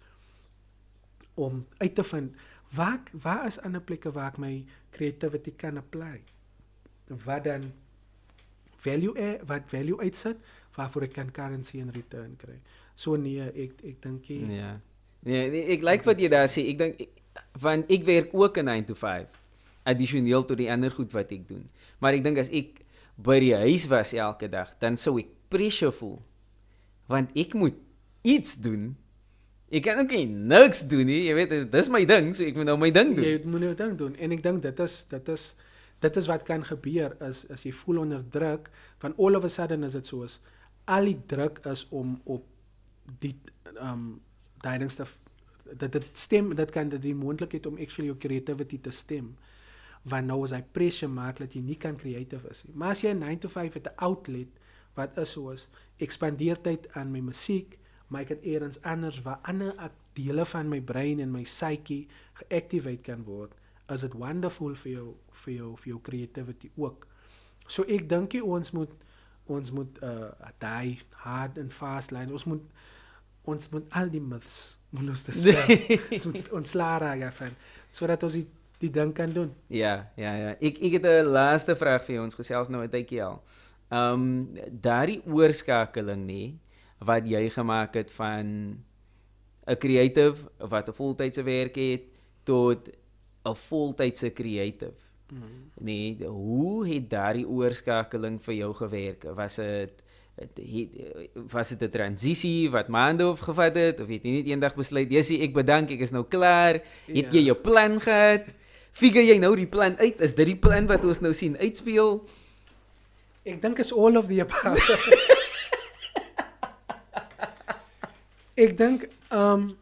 om uit te vind waar waar is ander plekke waar ek my creativity kan apply. Wat dan value wat value uitsit? waarvoor ek kan currency in return kry. So nee, ek ek dink jy Ja. Nee, nee, ek like wat jy daar sê. Ek dink want ek werk ook in 9 to 5 addisioneel tot die ander goed wat ek doen. Maar ek dink as ek by die huis was elke dag, dan sou ek pressure voel want ek moet iets doen. Ek kan ook niks doen nie. Jy weet, dis my ding, so ek moet nou my ding doen. Jy moet nou ding doen. En ek dink dit is dit is dit is wat kan gebeur is as jy voel onder druk, van all of a sudden is dit soos al die druk is om op die ehm um, tydings te dat dit stem dit kan dit die moontlikheid om actually jou creativity te stem want nou as jy presie maak dat jy nie kan creative is nie maar as jy 9 to 5 het 'n outlet wat is soos ekspandeer tyd aan my musiek maar ek het eers anders waar ander dele van my brein en my psyche geactivate kan word is it wonderful vir jou vir jou vir jou creativity ook so ek dink jy ons moet ons moet uh, die hard en fast lyn ons moet ons moet al die myths moet ons dit speel [LAUGHS] ons moet ons lara gaan sodat ons die, die ding kan doen ja ja ja ek ek het 'n laaste vraag vir jou ons gesels nou 'n tydjie al um daardie oorskakeling nê wat jy gemaak het van 'n creative wat 'n voltydse werk het tot 'n voltydse creative Mm. Nee, hoe het daardie oorskakeling vir jou gewerk? Was dit het was dit 'n transisie wat maande of gevat het of het jy net eendag besluit, "Jessie, ek bedank, ek is nou klaar." Het ja. jy jou plan gehad? Figure jy nou die plan uit? Is dit die plan wat ons nou sien uitspeel? Ek dink is all of the above. [LAUGHS] ek dink ehm um,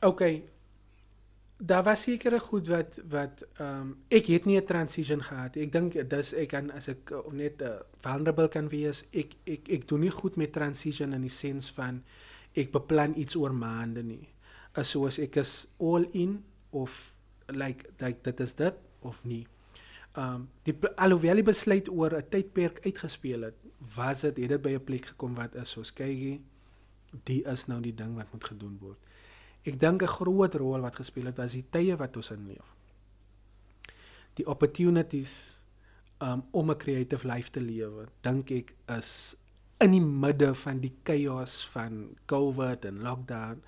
okay, daar was sekere goed wat wat ehm um, ek het nie 'n transition gehad. Ek dink dis ek kan as ek of eh, net uh, vulnerable kan wees. Ek ek ek doen nie goed met transition in die sin van ek beplan iets oor maande nie. As soos ek is all in of like like dit is dit of nie. Ehm um, die alhoewel die besluit oor 'n tydperk uitgespeel het, was dit het dit by 'n plek gekom wat is soos kykie die is nou die ding wat moet gedoen word. Ek dink 'n groot rol wat gespeel het was die tye wat ons inleef. Die opportunities um, om 'n creative life te lewe, dink ek is in die midde van die chaos van COVID en lockdown,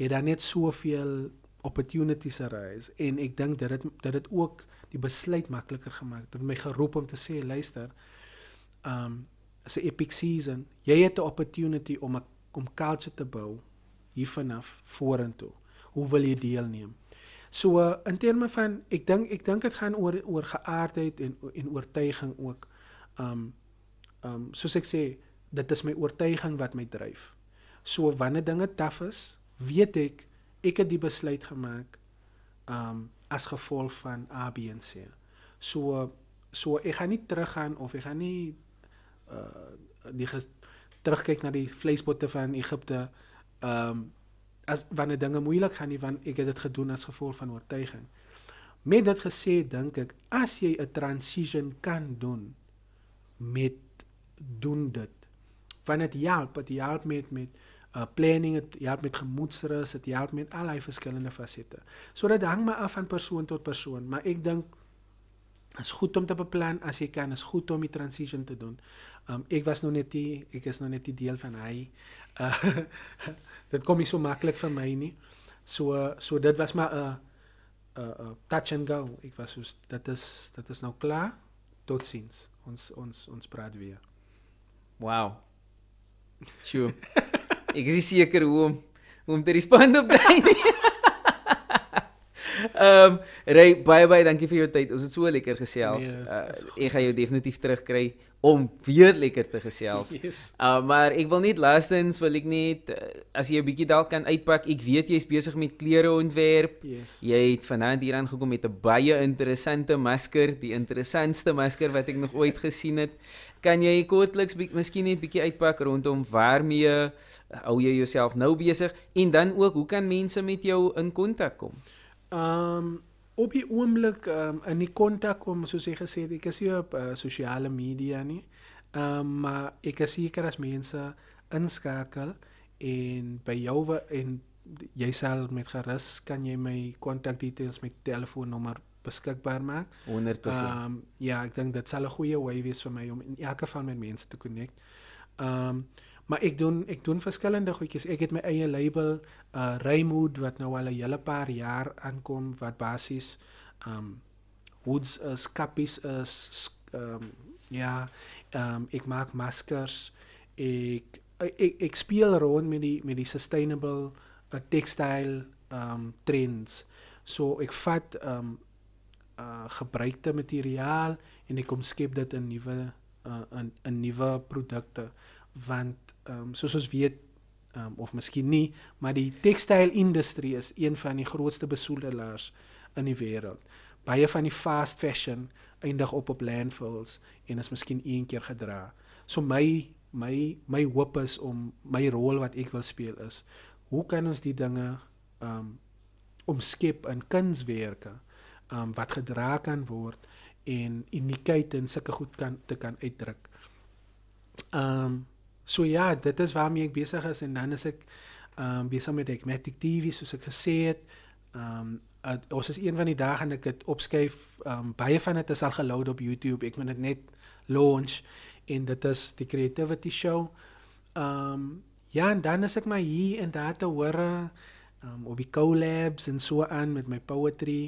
jy dan net soveel opportunities arise en ek dink dat dit dat dit ook die besluit makliker gemaak het. Dit het my geroep om te sê, luister, um as 'n epic season, jy het 'n opportunity om 'n om culture te bou hiervanaf vorentoe. Hoe wil jy deelneem? So uh, in terme van ek dink ek dink dit gaan oor oor geaardheid en en oortuiging ook. Um um soos ek sê, dit is my oortuiging wat my dryf. So wanneer dinge taaf is, weet ek ek het die besluit gemaak um as gevolg van A B en C. So so ek gaan nie teruggaan of ek gaan nie uh die terugkyk na die vleisbotte van Egipte ehm um, as wanneer dinge moeilik gaan nie want ek het dit gedoen as gevolg van oortuiging. Met dit gesê, dink ek as jy 'n transition kan doen met doen dit. Want dit help, dit help met met uh, planning, dit help met gemoedsrus, dit help met allerlei verskillende fasette. So dit hang maar af van persoon tot persoon, maar ek dink is goed om te beplan as jy kan, is goed om die transition te doen. Um, ek was nog net die, ek is nog net die deel van hy. Uh, [LAUGHS] dit kom nie so maklik vir my nie. So so dit was maar 'n uh, uh, touch and go. Ek was so dit is dit is nou klaar. Totsiens. Ons ons ons praat weer. Wow. Sjoe. Ek is seker hoe om, hoe om te respond op daai. [LAUGHS] [LAUGHS] Ehm Ray, bye bye, dankie vir jou tyd. Ons het so lekker gesels. Nee, eh, ek gaan jou definitief terugkry om weer lekker te gesels. Ehm [LAUGHS] yes. uh, maar ek wil net laastens wil ek net uh, as jy 'n bietjie dalk kan uitpak. Ek weet jy's besig met klere ontwerp. Yes. Jy het vanaand hier aangekom met 'n baie interessante masker, die interessantste masker wat ek nog ooit gesien het. Kan jy kortliks miskien net bietjie uitpak rondom waarmee hou jy jouself nou besig en dan ook hoe kan mense met jou in kontak kom? Ehm um, op die oomblik um, in die kontak kom soos jy gesê het, ek is hier op uh, sosiale media nie. Ehm um, maar ek is seker as mense inskakel en by jou en jouself met gerus kan jy my kontak details met telefoonnommer beskikbaar maak. 100%. Ehm um, ja, ek dink dit sal 'n goeie way wees vir my om in elk geval met mense te connect. Ehm um, Maar ek doen ek doen verskillende goedjies. Ek het my eie label, uh Raymood wat nou al 'n hele paar jaar aankom wat basies um hoods as kappies as um ja, um ek maak maskers. Ek ek ek speel rond met die met die sustainable uh, textile um trends. So ek vat um uh gebruikte materiaal en ek kom skep dit in nuwe uh, in 'n nuwe produkte want ehm um, soos ons weet ehm um, of miskien nie, maar die tekstiel industrie is een van die grootste besoedelaars in die wêreld. Baie van die fast fashion eindig op op landfills en is miskien een keer gedra. So my my my hoop is om my rol wat ek wil speel is hoe kan ons die dinge ehm um, omskep in kunswerke ehm um, wat gedra kan word en uniekheid in sulke goed kan te kan uitdruk. Ehm um, So ja, dit is waarmee ek besig is en dan is ek ehm um, besig met Ekmatic TV soos ek gesê het. Ehm um, ons is een van die dae en ek het opskuif ehm um, baie van dit is al geload op YouTube. Ek moet dit net launch en dit is die creativity show. Ehm um, ja, en dan is ek maar hier en daar te hoor ehm um, op die collabs en so aan met my poetry.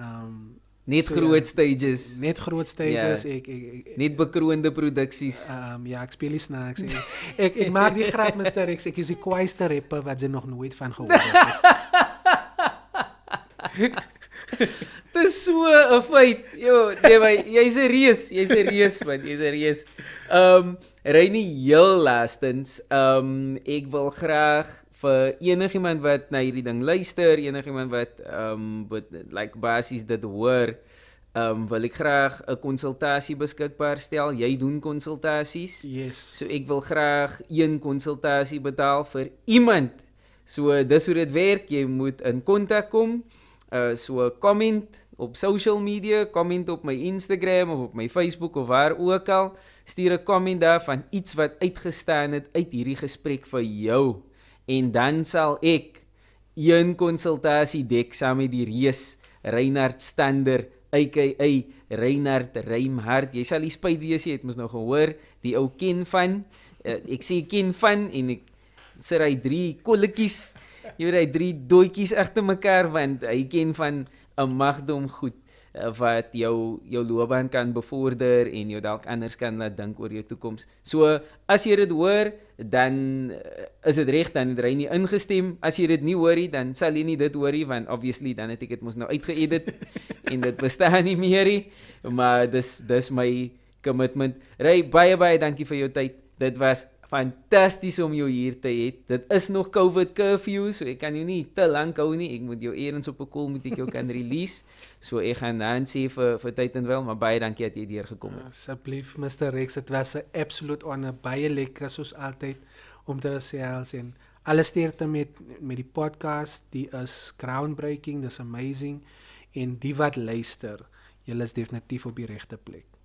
Ehm um, Net so, groot ja. stages. Net groot ja. stages. Yeah. Ek, ek, ek net bekroonde produksies. Ehm um, ja, ek speel die snacks. Ek [LAUGHS] ek, ek maak die grap Mr. X. Ek is die kwaaiste rapper wat jy nog nooit van gehoor het. [LAUGHS] Dis so 'n feit. Jo, nee my, jy's 'n reus. Jy's 'n reus man. Jy's 'n reus. Ehm um, Reinie heel laastens. Ehm um, ek wil graag vir eh, enigiemand wat na hierdie ding luister, enigiemand wat ehm um, wat like basies dit hoor, ehm um, wil ek graag 'n konsultasie beskikbaar stel. Jy doen konsultasies? Yes. So ek wil graag een konsultasie betaal vir iemand. So dis hoe dit werk. Jy moet in kontak kom. Uh so comment op social media, comment op my Instagram of op my Facebook of waar ook al, stuur 'n comment daar van iets wat uitgestaan het uit hierdie gesprek vir jou en dan sal ek een konsultasie dek saam met die reus Reinhard Stander aka Reinhard Reimhard. Jy sal die spyt wees jy het mos nou gehoor, die ou ken van eh, ek sê ken van en ek sê hy drie kolletjies. Jy weet hy drie doetjies agter mekaar want hy ken van 'n magdom goed eh, wat jou jou loopbaan kan bevorder en jou dalk anders kan laat dink oor jou toekoms. So as jy dit hoor, dan eh, is dit reg dan het Reinie ingestem. As jy dit nie hoorie dan sal jy nie dit hoorie want obviously dan het ek dit mos nou uitgeëdit [LAUGHS] en dit bestaan nie meer nie. Maar dis dis my commitment. Rey baie baie dankie vir jou tyd. Dit was Fantasties om jou hier te hê. Dit is nog COVID curfew, so ek kan jou nie te lank hou nie. Ek moet jou eers op 'n koel moet ek jou kan [LAUGHS] release. So ek gaan dan sê vir vir tyd en wel, maar baie dankie dat jy hier gekom het. Asseblief Mr Rex, dit was 'n absolute honor. Baie lekker soos altyd om te gesels en alles sterkte met met die podcast. Dit is groundbreaking, dis amazing. En die wat luister, julle is definitief op die regte plek.